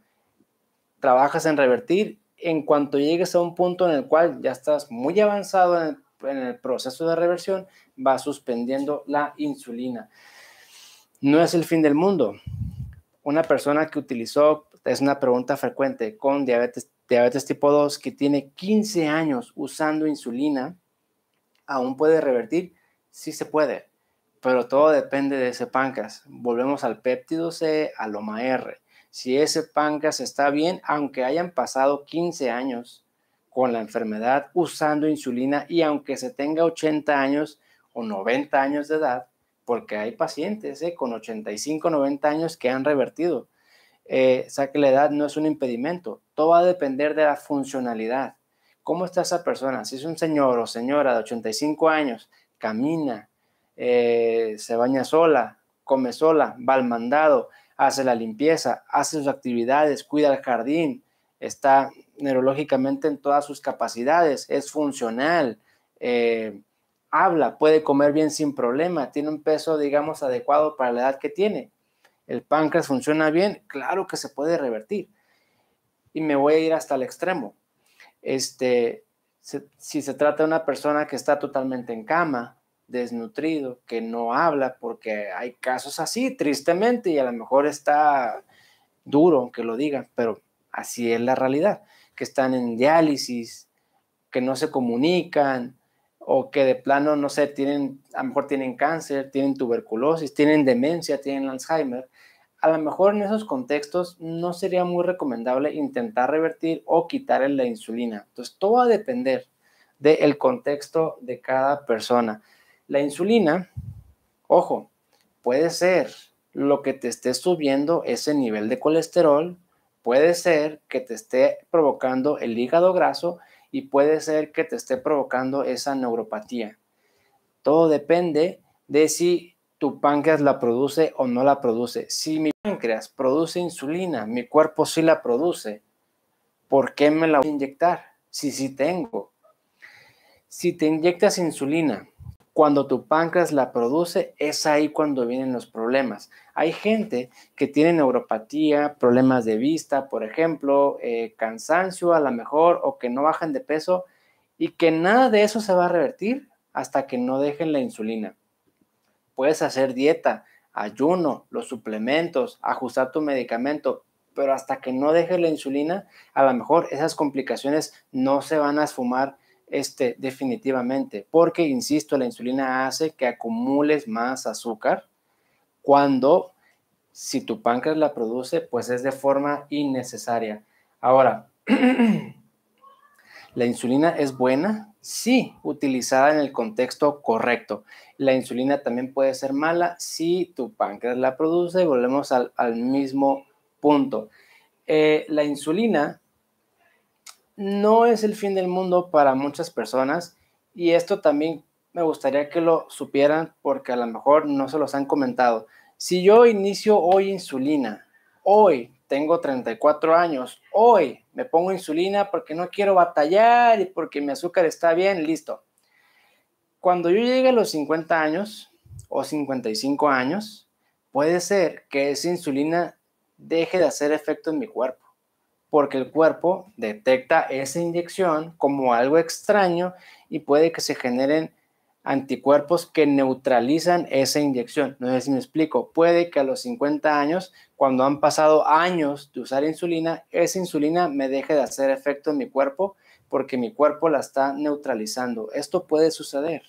trabajas en revertir. En cuanto llegues a un punto en el cual ya estás muy avanzado en el, proceso de reversión, vas suspendiendo la insulina. No es el fin del mundo. Una persona que utilizó, es una pregunta frecuente, con diabetes, diabetes tipo 2 que tiene 15 años usando insulina, aún puede revertir. Sí se puede pero todo depende de ese páncreas. Volvemos al péptido C, al OMA R. Si ese páncreas está bien, aunque hayan pasado 15 años con la enfermedad usando insulina y aunque se tenga 80 años o 90 años de edad, porque hay pacientes eh, con 85, 90 años que han revertido. Eh, o sea que la edad no es un impedimento, todo va a depender de la funcionalidad. ¿Cómo está esa persona? Si es un señor o señora de 85 años, camina, eh, se baña sola, come sola, va al mandado, hace la limpieza, hace sus actividades, cuida el jardín, está neurológicamente en todas sus capacidades, es funcional, eh, habla, puede comer bien sin problema, tiene un peso, digamos, adecuado para la edad que tiene. El páncreas funciona bien, claro que se puede revertir. Y me voy a ir hasta el extremo. Este, si se trata de una persona que está totalmente en cama, desnutrido, que no habla, porque hay casos así, tristemente, y a lo mejor está duro que lo digan, pero así es la realidad, que están en diálisis, que no se comunican, o que de plano, no sé, tienen, a lo mejor tienen cáncer, tienen tuberculosis, tienen demencia, tienen Alzheimer. A lo mejor en esos contextos no sería muy recomendable intentar revertir o quitar la insulina. Entonces, todo va a depender del contexto de cada persona. La insulina, ojo, puede ser lo que te esté subiendo ese nivel de colesterol, puede ser que te esté provocando el hígado graso y puede ser que te esté provocando esa neuropatía. Todo depende de si tu páncreas la produce o no la produce. Si mi páncreas produce insulina, mi cuerpo sí la produce, ¿por qué me la voy a inyectar? Si sí, tengo. Si te inyectas insulina cuando tu páncreas la produce, es ahí cuando vienen los problemas. Hay gente que tiene neuropatía, problemas de vista, por ejemplo, eh, cansancio a lo mejor, o que no bajan de peso, y que nada de eso se va a revertir hasta que no dejen la insulina. Puedes hacer dieta, ayuno, los suplementos, ajustar tu medicamento, pero hasta que no deje la insulina, a lo mejor esas complicaciones no se van a esfumar este, definitivamente, porque, insisto, la insulina hace que acumules más azúcar cuando, si tu páncreas la produce, pues es de forma innecesaria. Ahora, (clears throat) ¿la insulina es buena? si utilizada en el contexto correcto. La insulina también puede ser mala si tu páncreas la produce. Volvemos al, mismo punto. Eh, la insulina no es el fin del mundo para muchas personas y esto también me gustaría que lo supieran porque a lo mejor no se los han comentado. Si yo inicio hoy insulina, hoy tengo 34 años, hoy me pongo insulina porque no quiero batallar y porque mi azúcar está bien, listo. Cuando yo llegue a los 50 años o 55 años, puede ser que esa insulina deje de hacer efecto en mi cuerpo porque el cuerpo detecta esa inyección como algo extraño y puede que se generen anticuerpos que neutralizan esa inyección. No sé si me explico. Puede que a los 50 años, cuando han pasado años de usar insulina, esa insulina me deje de hacer efecto en mi cuerpo porque mi cuerpo la está neutralizando. Esto puede suceder.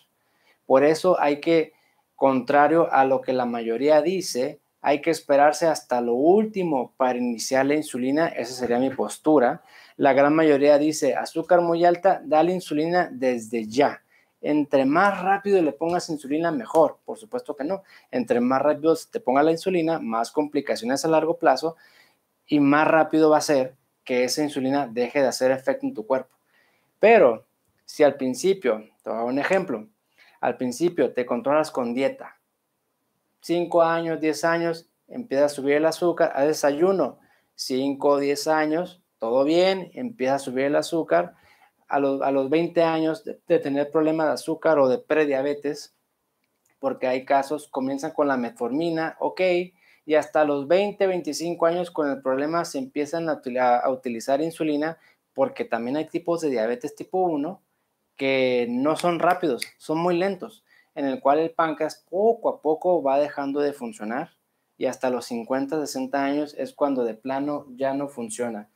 Por eso hay que, contrario a lo que la mayoría dice, hay que esperarse hasta lo último para iniciar la insulina, esa sería mi postura. La gran mayoría dice, azúcar muy alta, dale insulina desde ya. Entre más rápido le pongas insulina, mejor. Por supuesto que no. Entre más rápido te ponga la insulina, más complicaciones a largo plazo y más rápido va a ser que esa insulina deje de hacer efecto en tu cuerpo. Pero si al principio, te un ejemplo, al principio te controlas con dieta, 5 años, 10 años, empieza a subir el azúcar, a desayuno, 5, 10 años, todo bien, empieza a subir el azúcar, a los, 20 años de, tener problemas de azúcar o de prediabetes, porque hay casos, comienzan con la metformina, ok, y hasta los 20, 25 años con el problema se empiezan a, a utilizar insulina, porque también hay tipos de diabetes tipo 1 que no son rápidos, son muy lentos en el cual el páncreas poco a poco va dejando de funcionar y hasta los 50, 60 años es cuando de plano ya no funciona.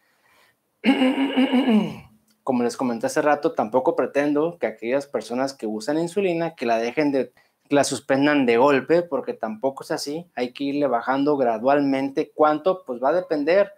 (clears throat) Como les comenté hace rato, tampoco pretendo que aquellas personas que usan insulina que la dejen de la suspendan de golpe porque tampoco es así, hay que irle bajando gradualmente cuánto pues va a depender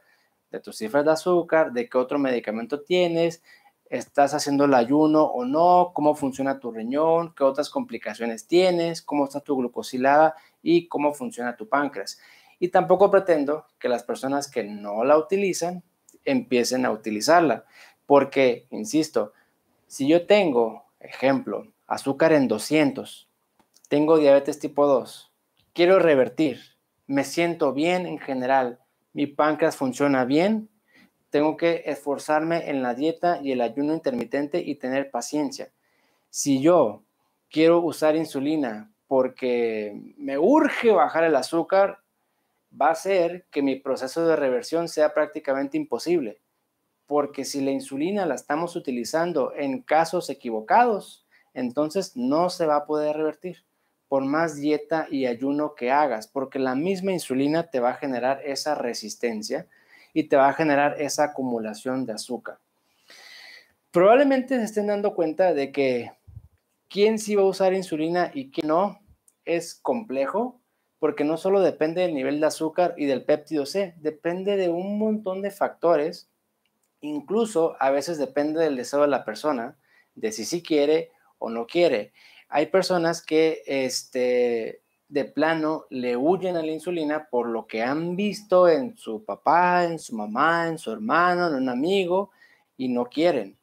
de tus cifras de azúcar, de qué otro medicamento tienes, estás haciendo el ayuno o no, cómo funciona tu riñón, qué otras complicaciones tienes, cómo está tu glucosilada y cómo funciona tu páncreas. Y tampoco pretendo que las personas que no la utilizan empiecen a utilizarla, porque, insisto, si yo tengo, ejemplo, azúcar en 200, tengo diabetes tipo 2, quiero revertir, me siento bien en general, mi páncreas funciona bien, tengo que esforzarme en la dieta y el ayuno intermitente y tener paciencia. Si yo quiero usar insulina porque me urge bajar el azúcar, va a ser que mi proceso de reversión sea prácticamente imposible. Porque si la insulina la estamos utilizando en casos equivocados, entonces no se va a poder revertir por más dieta y ayuno que hagas, porque la misma insulina te va a generar esa resistencia y te va a generar esa acumulación de azúcar. Probablemente se estén dando cuenta de que quién sí va a usar insulina y quién no es complejo, porque no solo depende del nivel de azúcar y del péptido C, depende de un montón de factores, incluso a veces depende del deseo de la persona, de si sí quiere o no quiere. Hay personas que este, de plano le huyen a la insulina por lo que han visto en su papá, en su mamá, en su hermano, en un amigo, y no quieren.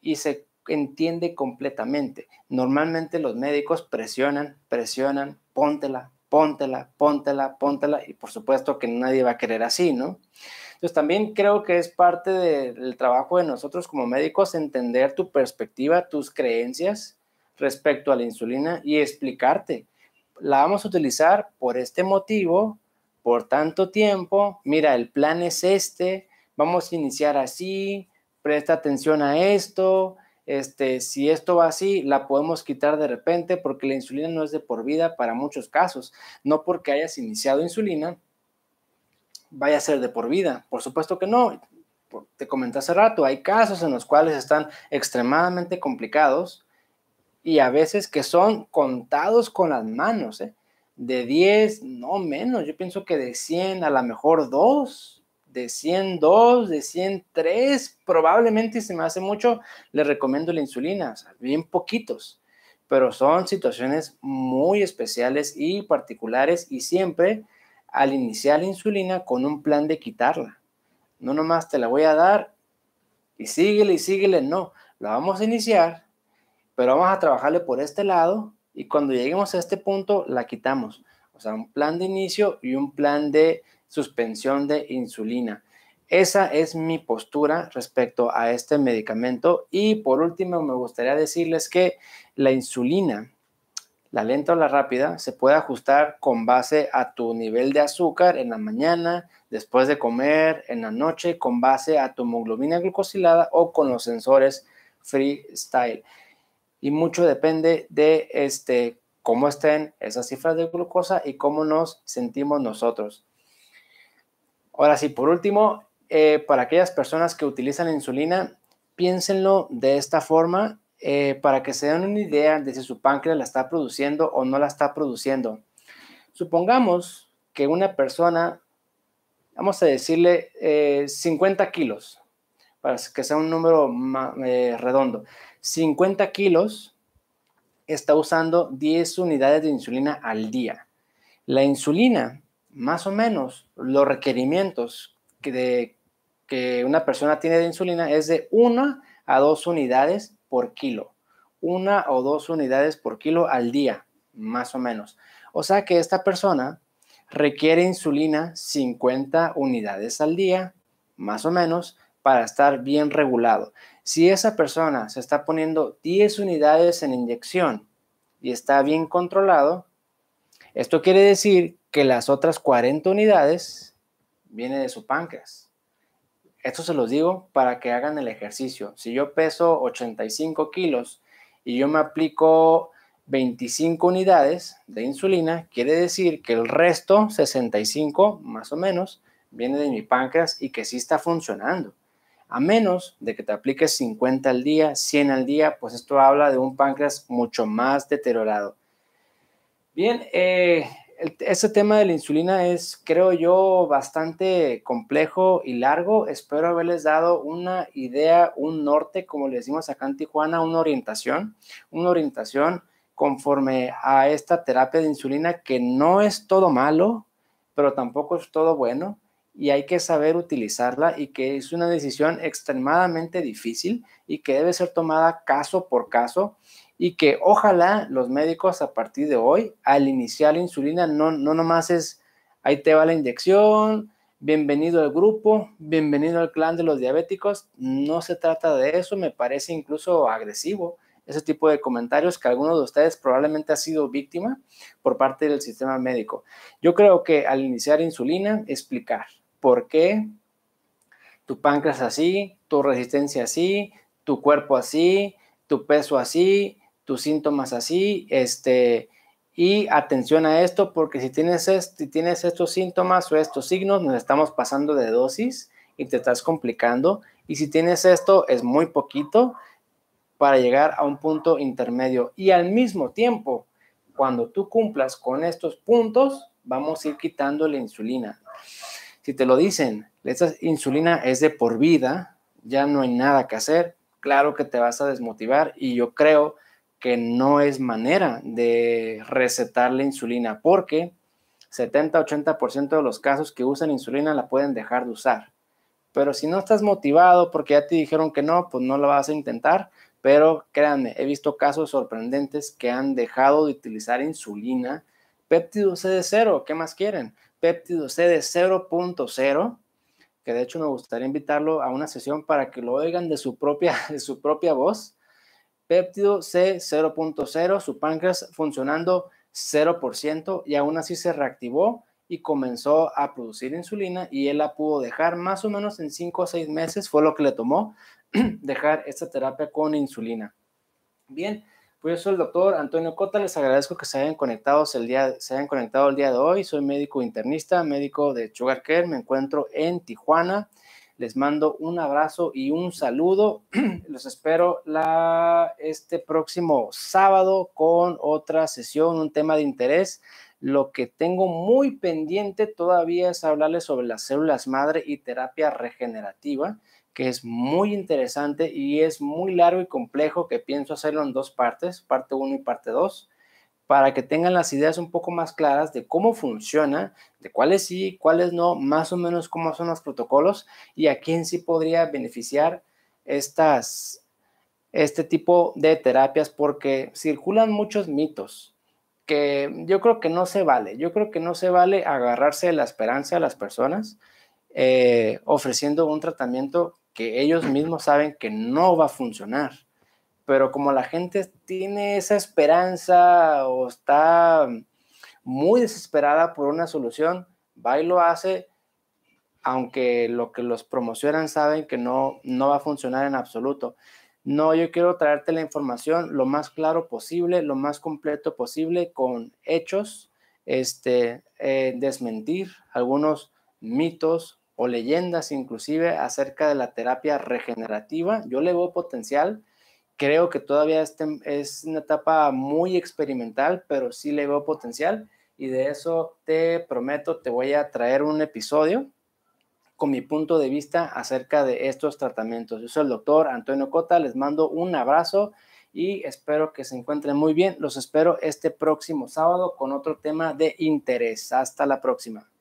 Y se entiende completamente. Normalmente los médicos presionan, presionan, póntela, póntela, póntela, póntela, y por supuesto que nadie va a querer así, ¿no? Entonces también creo que es parte del trabajo de nosotros como médicos entender tu perspectiva, tus creencias respecto a la insulina y explicarte la vamos a utilizar por este motivo, por tanto tiempo. Mira, el plan es este, vamos a iniciar así, presta atención a esto. Este, si esto va así, la podemos quitar de repente porque la insulina no es de por vida para muchos casos. No porque hayas iniciado insulina, vaya a ser de por vida. Por supuesto que no. Te comenté hace rato, hay casos en los cuales están extremadamente complicados y a veces que son contados con las manos, ¿eh? de 10, no menos, yo pienso que de 100 a lo mejor 2, de 102, de 103, probablemente si me hace mucho, le recomiendo la insulina, o sea, bien poquitos, pero son situaciones muy especiales y particulares y siempre al iniciar la insulina con un plan de quitarla. No nomás te la voy a dar y síguele y síguele, no, la vamos a iniciar pero vamos a trabajarle por este lado y cuando lleguemos a este punto la quitamos. O sea, un plan de inicio y un plan de suspensión de insulina. Esa es mi postura respecto a este medicamento. Y por último, me gustaría decirles que la insulina, la lenta o la rápida, se puede ajustar con base a tu nivel de azúcar en la mañana, después de comer, en la noche, con base a tu hemoglobina glucosilada o con los sensores freestyle y mucho depende de este, cómo estén esas cifras de glucosa y cómo nos sentimos nosotros. Ahora sí, por último, eh, para aquellas personas que utilizan insulina, piénsenlo de esta forma eh, para que se den una idea de si su páncreas la está produciendo o no la está produciendo. Supongamos que una persona, vamos a decirle 50 eh, kilos, para que sea un número eh, redondo, 50 kilos, está usando 10 unidades de insulina al día. La insulina, más o menos, los requerimientos que, una persona tiene de insulina es de 1 a 2 unidades por kilo. Una o dos unidades por kilo al día, más o menos. O sea que esta persona requiere insulina 50 unidades al día, más o menos, para estar bien regulado. Si esa persona se está poniendo 10 unidades en inyección y está bien controlado, esto quiere decir que las otras 40 unidades vienen de su páncreas. Esto se los digo para que hagan el ejercicio. Si yo peso 85 kilos y yo me aplico 25 unidades de insulina, quiere decir que el resto, 65 más o menos, viene de mi páncreas y que sí está funcionando. A menos de que te apliques 50 al día, 100 al día, pues esto habla de un páncreas mucho más deteriorado. Bien, este tema de la insulina es, creo yo, bastante complejo y largo. Espero haberles dado una idea, un norte, como le decimos acá en Tijuana, una orientación, una orientación conforme a esta terapia de insulina que no es todo malo, pero tampoco es todo bueno y hay que saber utilizarla y que es una decisión extremadamente difícil y que debe ser tomada caso por caso y que ojalá los médicos a partir de hoy al iniciar insulina no, no nomás es ahí te va la inyección, bienvenido al grupo, bienvenido al clan de los diabéticos, no se trata de eso, me parece incluso agresivo ese tipo de comentarios que alguno de ustedes probablemente ha sido víctima por parte del sistema médico. Yo creo que al iniciar insulina, explicar, por qué tu páncreas así, tu resistencia así, tu cuerpo así, tu peso así, tus síntomas así, este, y atención a esto, porque si tienes, si tienes estos síntomas o estos signos, nos estamos pasando de dosis y te estás complicando, y si tienes esto, es muy poquito para llegar a un punto intermedio, y al mismo tiempo, cuando tú cumplas con estos puntos, vamos a ir quitando la insulina. Si te lo dicen, esa insulina es de por vida, ya no hay nada que hacer, claro que te vas a desmotivar y yo creo que no es manera de recetar la insulina porque 70-80% de los casos que usan insulina la pueden dejar de usar. Pero si no estás motivado porque ya te dijeron que no, pues no lo vas a intentar. Pero créanme, he visto casos sorprendentes que han dejado de utilizar insulina. Péptido C de cero, ¿qué más quieren? péptido C de 0.0, que de hecho me gustaría invitarlo a una sesión para que lo oigan de su propia, (laughs) de su propia voz. Péptido C 0.0, su páncreas funcionando 0% y aún así se reactivó y comenzó a producir insulina y él la pudo dejar más o menos en 5 o 6 meses, fue lo que le tomó (clears throat) dejar esta terapia con insulina. Bien, yo soy el doctor Antonio Cota, les agradezco que se hayan, el día, se hayan conectado el día de hoy. Soy médico internista, médico de Sugar Care, me encuentro en Tijuana. Les mando un abrazo y un saludo. (clears throat) Los espero este próximo sábado con otra sesión, un tema de interés. Lo que tengo muy pendiente todavía es hablarles sobre las células madre y terapia regenerativa que es muy interesante y es muy largo y complejo, que pienso hacerlo en dos partes, parte 1 y parte 2, para que tengan las ideas un poco más claras de cómo funciona, de cuáles sí, cuáles no, más o menos cómo son los protocolos y a quién sí podría beneficiar estas, este tipo de terapias, porque circulan muchos mitos que yo creo que no se vale, yo creo que no se vale agarrarse de la esperanza a las personas eh, ofreciendo un tratamiento que ellos mismos saben que no va a funcionar. Pero como la gente tiene esa esperanza o está muy desesperada por una solución, va y lo hace, aunque lo que los promocionan saben que no, no va a funcionar en absoluto. No, yo quiero traerte la información lo más claro posible, lo más completo posible, con hechos, este, eh, desmentir algunos mitos, o leyendas inclusive acerca de la terapia regenerativa. Yo le veo potencial. Creo que todavía este, es una etapa muy experimental, pero sí le veo potencial. Y de eso te prometo, te voy a traer un episodio con mi punto de vista acerca de estos tratamientos. Yo soy el doctor Antonio Cota, les mando un abrazo y espero que se encuentren muy bien. Los espero este próximo sábado con otro tema de interés. Hasta la próxima.